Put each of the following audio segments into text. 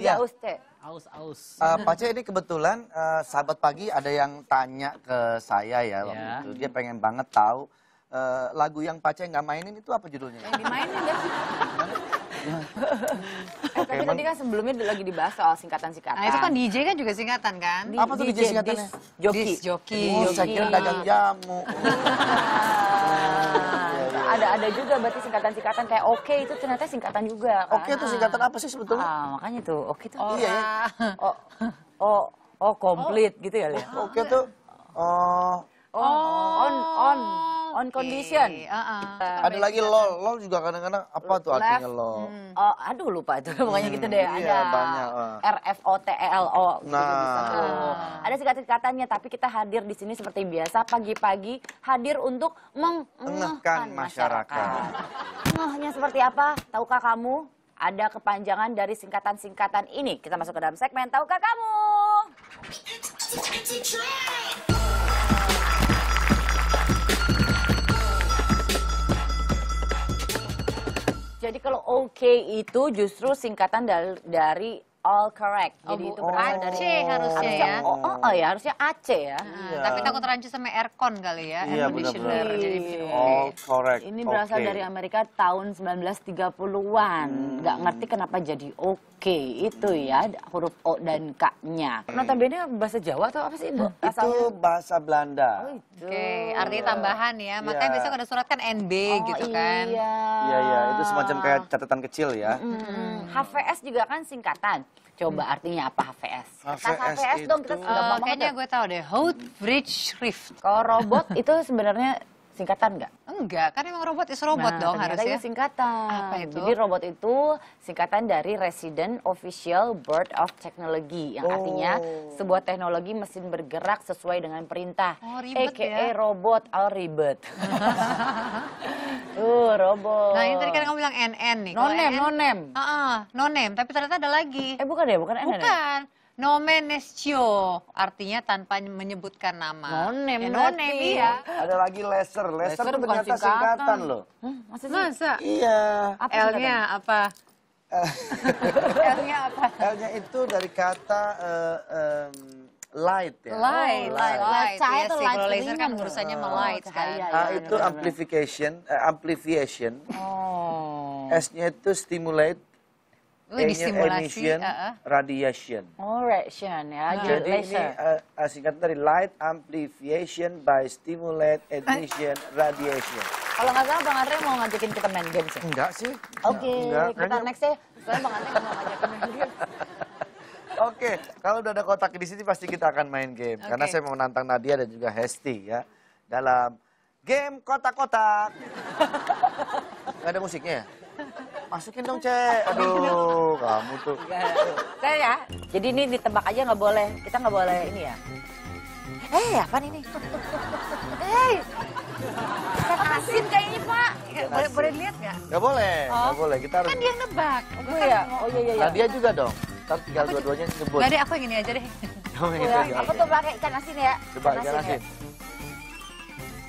Agak ya. aus teh. Aus aus. Uh, ini kebetulan uh, sahabat pagi ada yang tanya ke saya ya waktu iya. itu dia pengen banget tahu uh, lagu yang Pace nggak mainin itu apa judulnya? Yang dimainin deh. Ya. eh, tapi tadi kan sebelumnya lagi dibahas soal singkatan-singkatan. Nah, itu kan DJ kan juga singkatan kan? Di, apa tuh DJ, DJ singkatannya? Dis, joki. Dis, joki. Oh, saya kira dagang jamu. Iya juga berarti singkatan-singkatan kayak oke okay, itu ternyata singkatan juga kan? Oke okay itu singkatan apa sih sebetulnya? Ah, makanya tuh oke okay tuh. Oh, iya. Ya. Oh, oh, oh komplit oh. gitu ya. Oke okay tuh. Oh. oh. On, on, on on condition. Uh -uh. ada lagi lol, lol juga kadang-kadang apa tuh left. artinya lol? Hmm. hmm. Oh, aduh lupa itu, pokoknya gitu hmm, gitu deh. Iya, ada iya, banyak. Uh. R F O T E L O. Gitu nah, gitu, ada singkat-singkatannya, tapi kita hadir di sini seperti biasa pagi-pagi hadir untuk mengengahkan masyarakat. masyarakat. seperti apa? Tahukah kamu? Ada kepanjangan dari singkatan-singkatan ini. Kita masuk ke dalam segmen Tahukah kamu? It's, it's, it's jadi kalau oke itu justru singkatan dari All correct. Oh, Jadi itu berasal dari Aceh harusnya ya. Oh, oh, oh ya, harusnya Aceh ya. yeah. Iya. Iya. Tapi takut rancu sama aircon kali ya, air iya, conditioner. benar Jadi All correct. Ini berasal okay. dari Amerika tahun 1930-an. Hmm. Gak ngerti kenapa jadi oke okay. itu ya huruf O dan K-nya. Hmm. Notabene bahasa Jawa atau apa sih? Ibu? Itu bahasa Belanda. Oh, oke, okay. artinya tambahan ya. Iya. Makanya yeah. besok ada surat kan NB oh, gitu kan. Iya. Iya, iya, itu semacam kayak catatan kecil ya. Mm -hmm. HVS juga kan singkatan. Coba hmm. artinya apa HVS? HVS, HVS itu, dong kita sudah uh, Kayaknya gue tau deh, Hot Bridge Rift. Kalau robot itu sebenarnya singkatan nggak? enggak, kan emang robot is robot nah, dong harusnya. nah singkatan. Apa itu? Jadi robot itu singkatan dari Resident Official Bird of Technology. Yang oh. artinya sebuah teknologi mesin bergerak sesuai dengan perintah. Oh ribet AKA ya. robot all ribet. Tuh, robot. Nah, ini tadi kan kamu bilang NN nih. Nonem, nonem. name. uh -uh, name, tapi ternyata ada lagi. Eh, bukan ya, bukan NN. Ya? Bukan. Ya? Nomenescio artinya tanpa menyebutkan nama. Nonem. Ya, nonem iya. iya. Ada lagi laser. Laser, laser ternyata singkatan, singkatan loh. Hmm, sih? Masa? Iya. L-nya apa? L-nya apa? L-nya itu dari kata uh, um, light ya. Light, oh, light, light. light. Ya, light iya laser kan urusannya oh, melight kan. Cahaya, ya, ah, itu amplification, uh, eh, amplification. Oh. S-nya itu stimulate Oh, emission uh -uh. radiation. Oh, radiation ya. Uh. Jadi laser. ini uh, eh, singkatan dari light amplification by stimulate eh. emission radiation. Kalau nggak salah Bang Andre mau ngajakin kita main games ya? Enggak sih. Oke, okay, kita Kayaknya... next ya. Soalnya Bang Andre mau ngajakin main games. Oke, okay, kalau udah ada kotak di sini pasti kita akan main game. Okay. Karena saya mau menantang Nadia dan juga Hesti ya. Dalam game kotak-kotak. Gak ada musiknya ya? Masukin dong, Cek. Aduh, kamu tuh. Iya, Saya ya. Jadi ini ditebak aja nggak boleh. Kita nggak boleh ini ya. Eh, apa ini? Hei. Asin kayaknya, Pak. Boleh, boleh lihat nggak? Nggak boleh. Oh. Nggak boleh. Kita harus... Kan dia nebak. Oh, iya ya? Oh, iya, iya. iya. Nah, dia juga dong. Ntar tinggal dua-duanya sebut Nggak deh, aku yang ini aja deh. Oh, iya, tuh pakai ikan asin ya? Coba ikan asin. asin. Ya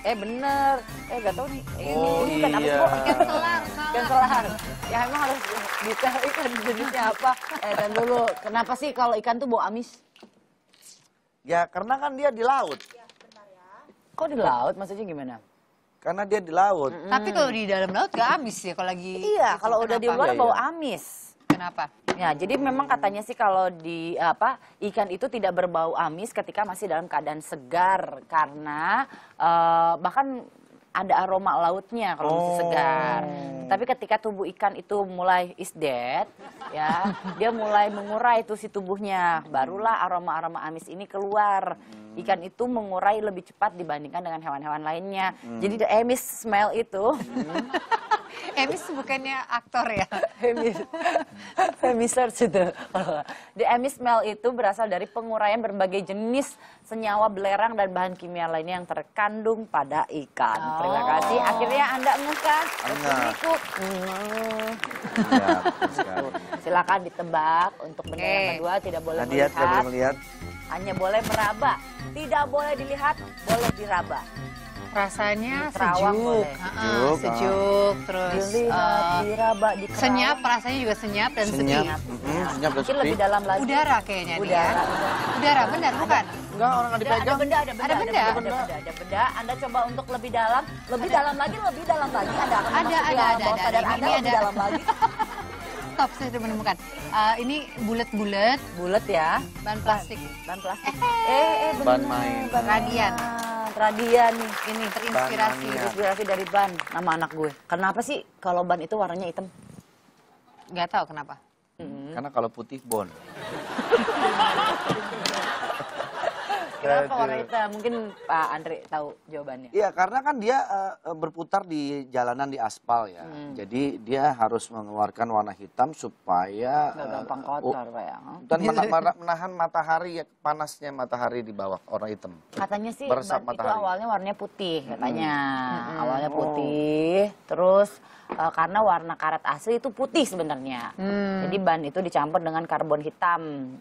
eh bener eh gak tau nih eh, oh, ini bukan iya. apa sih iya. kanselar ya emang harus detail ikan jenisnya apa eh dan dulu kenapa sih kalau ikan tuh bau amis ya karena kan dia di laut ya, ya. kok di laut maksudnya gimana karena dia di laut. Mm -hmm. Tapi kalau di dalam laut gak amis ya kalau lagi. Iya, kalau udah di luar iya, bau iya. amis. Kenapa? Ya, jadi memang katanya sih kalau di apa ikan itu tidak berbau amis ketika masih dalam keadaan segar karena uh, bahkan ada aroma lautnya kalau masih segar. Oh. Tapi ketika tubuh ikan itu mulai is dead, ya, dia mulai mengurai itu si tubuhnya. Barulah aroma-aroma amis ini keluar. Hmm. Ikan itu mengurai lebih cepat dibandingkan dengan hewan-hewan lainnya. Hmm. Jadi the amis smell itu hmm. Emis bukannya aktor ya? Emis. Emiser itu. Di Emis Mel itu berasal dari penguraian berbagai jenis senyawa belerang dan bahan kimia lainnya yang terkandung pada ikan. Oh. Terima kasih. Akhirnya Anda mengukas. Enggak. Silakan ditebak untuk benda okay. yang kedua tidak boleh Nadia melihat. Tidak boleh melihat. Hanya boleh meraba. Tidak boleh dilihat, boleh diraba rasanya hmm, sejuk. sejuk, sejuk, sejuk ah. terus uh, eh, diraba, senyap, rasanya juga senyap dan senyap. sepi. Mm, senyap dan Lebih dalam lagi. Udara kayaknya udara. nih. Ya. Udara, benar bukan? Enggak, orang Ada benda, ada benda, ada benda, ada benda, ada benda. Ada benda. Anda coba untuk lebih dalam, lebih ada. dalam lagi, lebih dalam lagi. Anda akan ada, ada, ada, ada, ada, ada, ada, ada, ada, dalam lagi. Stop, saya sudah menemukan. Uh, ini bulat-bulat. Bulat ya. Ban plastik. Ban plastik. Eh, eh, eh benar. Ban main. Ban radian mantra dia nih ini terinspirasi terinspirasi dari ban nama anak gue kenapa sih kalau ban itu warnanya hitam nggak tahu kenapa hmm. karena kalau putih bon Kenapa warna hitam? Mungkin Pak Andre tahu jawabannya. Iya, karena kan dia uh, berputar di jalanan di aspal ya. Hmm. Jadi dia harus mengeluarkan warna hitam supaya Gak eh, gampang kotor, uh, Pak ya. Dan mena menahan matahari ya panasnya matahari di bawah warna hitam. Katanya sih Beresap itu awalnya warnanya putih hmm. katanya. Hmm. Hmm. Awalnya oh. putih, terus karena warna karat asli itu putih sebenarnya. Hmm. Jadi ban itu dicampur dengan karbon hitam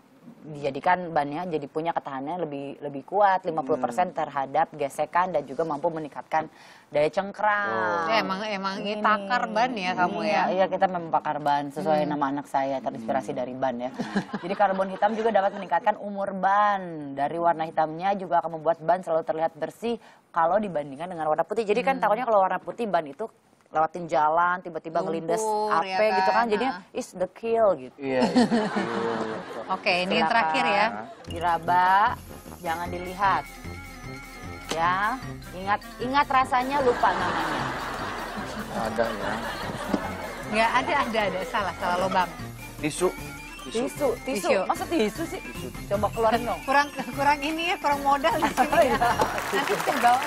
dijadikan bannya jadi punya ketahanan lebih lebih kuat 50% hmm. terhadap gesekan dan juga mampu meningkatkan daya cengkram. Oh. emang emang ini takar ban ya kamu iya, ya. Iya, kita memang ban sesuai hmm. nama anak saya terinspirasi hmm. dari ban ya. jadi karbon hitam juga dapat meningkatkan umur ban. Dari warna hitamnya juga akan membuat ban selalu terlihat bersih kalau dibandingkan dengan warna putih. Jadi kan hmm. takutnya kalau warna putih ban itu lewatin jalan tiba-tiba ngelindes apa ya gitu kan, kan? jadinya is the kill gitu. Iya. iya, iya. Oke, okay, ini yang terakhir ya. Diraba, jangan dilihat. Ya, ingat ingat rasanya lupa namanya. Ada ya. Enggak ada, ada, ada. Salah, salah lubang. Tisu tisu. Tisu, tisu. tisu. Masa tisu sih? Tisu. Coba keluarin dong. Kurang kurang ini ya, kurang modal sini. ya. Iya. Nanti kita bawa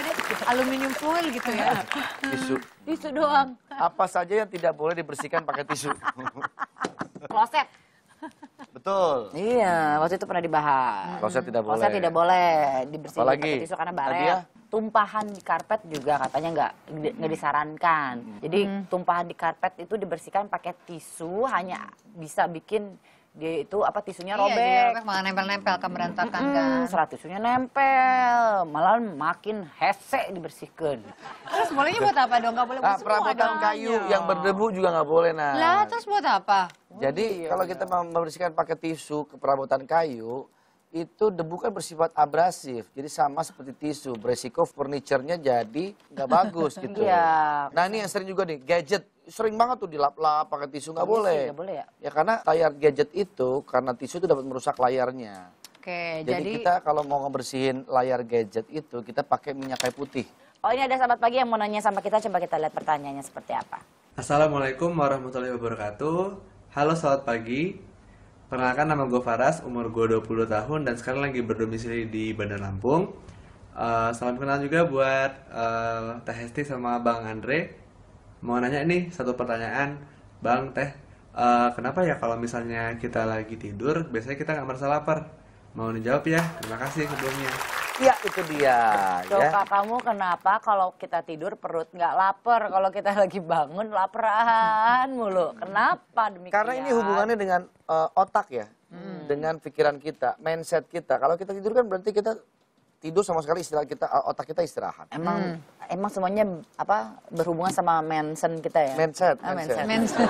aluminium foil gitu ya. Tisu. Tisu doang. Apa saja yang tidak boleh dibersihkan pakai tisu. Kloset. Betul. Iya, waktu itu pernah dibahas. Hmm. Kloset tidak boleh. Kloset tidak boleh dibersihkan pakai tisu karena banyak Ya? Tumpahan di karpet juga katanya nggak nggak hmm. disarankan. Jadi hmm. tumpahan di karpet itu dibersihkan pakai tisu hanya bisa bikin dia itu apa tisunya iya, robek. Iya, robek malah nempel-nempel kan berantakan mm -hmm, kan. Serat tisunya nempel, malah makin hese dibersihkan. Terus bolehnya buat apa dong? Gak boleh buat nah, semua Perabotan kayu yang berdebu juga nggak boleh nah. Lah terus buat apa? Oh, jadi oh, iya, kalau kita membersihkan pakai tisu ke perabotan kayu, itu debu kan bersifat abrasif, jadi sama seperti tisu, beresiko furniturnya jadi nggak bagus gitu. Iya. Nah ini yang sering juga nih gadget sering banget tuh dilap-lap pakai tisu nggak boleh. Gak boleh ya? Ya karena layar gadget itu karena tisu itu dapat merusak layarnya. Oke, jadi, jadi kita kalau mau ngebersihin layar gadget itu kita pakai minyak kayu putih. Oh ini ada sahabat pagi yang mau nanya sama kita, coba kita lihat pertanyaannya seperti apa. Assalamualaikum warahmatullahi wabarakatuh. Halo sahabat pagi. Perkenalkan nama gue Faras, umur gue 20 tahun dan sekarang lagi berdomisili di Bandar Lampung. Uh, salam kenal juga buat uh, Teh Hesti sama Bang Andre mau nanya nih satu pertanyaan bang teh uh, kenapa ya kalau misalnya kita lagi tidur biasanya kita nggak merasa lapar mau dijawab ya terima kasih sebelumnya Iya itu dia. Ya. Coba ya. kamu kenapa kalau kita tidur perut nggak lapar, kalau kita lagi bangun laparan mulu. Kenapa demikian? Karena ini hubungannya dengan uh, otak ya, hmm. dengan pikiran kita, mindset kita. Kalau kita tidur kan berarti kita tidur sama sekali istilah kita, eh, otak kita istirahat. Emang hmm emang semuanya apa berhubungan sama mindset kita ya? Mindset. Ah, mindset.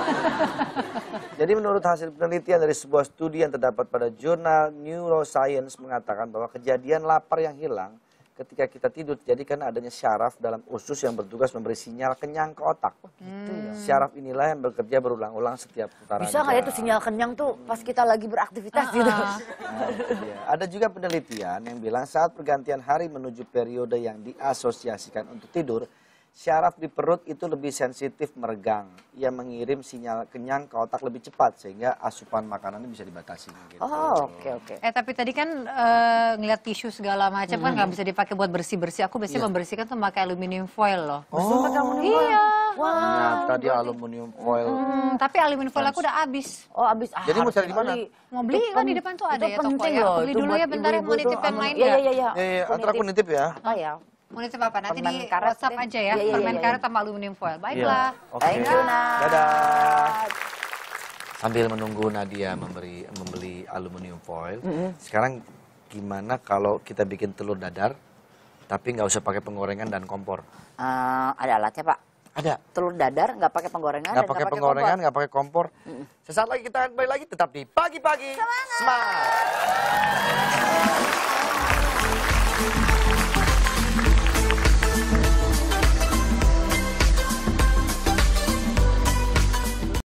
Jadi menurut hasil penelitian dari sebuah studi yang terdapat pada jurnal Neuroscience mengatakan bahwa kejadian lapar yang hilang ketika kita tidur jadi karena adanya syaraf dalam usus yang bertugas memberi sinyal kenyang ke otak. Oh, gitu ya. Hmm. Syaraf inilah yang bekerja berulang-ulang setiap putaran. Bisa nggak ya itu sinyal kenyang tuh pas kita lagi beraktivitas ah, ah, gitu? Ah. Nah, Ada juga penelitian yang bilang saat pergantian hari menuju periode yang diasosiasikan untuk tidur, Syaraf di perut itu lebih sensitif meregang. Ia mengirim sinyal kenyang ke otak lebih cepat sehingga asupan makanannya bisa dibatasi. Gitu. Oh gitu. oke okay, oke. Okay. Eh tapi tadi kan e, ngeliat tisu segala macam kan hmm. kan nggak bisa dipakai buat bersih bersih. Aku biasanya yeah. membersihkan tuh pakai aluminium foil loh. Oh kamu nih, iya. Wow. Tadi tadi aluminium foil. Hmm, tapi aluminium foil aku udah habis. Oh habis. Ah, Jadi mau cari di mana? Mau beli kan di depan tuh ada ya toko ya. beli dulu ya bentar ya mau nitip yang lain. Iya iya iya. Antara iya, iya. aku nitip ya. Oh ya. Monitor apa? Nanti di karet WhatsApp aja ya. Iya, iya, permen iya, iya. karet sama aluminium foil. Iya. Baiklah. Yeah. Okay. Thank you, Nat. Dadah. Sambil menunggu Nadia memberi membeli aluminium foil, mm -hmm. sekarang gimana kalau kita bikin telur dadar tapi nggak usah pakai penggorengan dan kompor? Uh, ada alatnya, Pak. Ada. Telur dadar nggak pakai penggorengan. Nggak pakai penggorengan, nggak pakai kompor. Mm -hmm. Sesaat lagi kita akan kembali lagi tetap di pagi-pagi. Semangat. Semangat.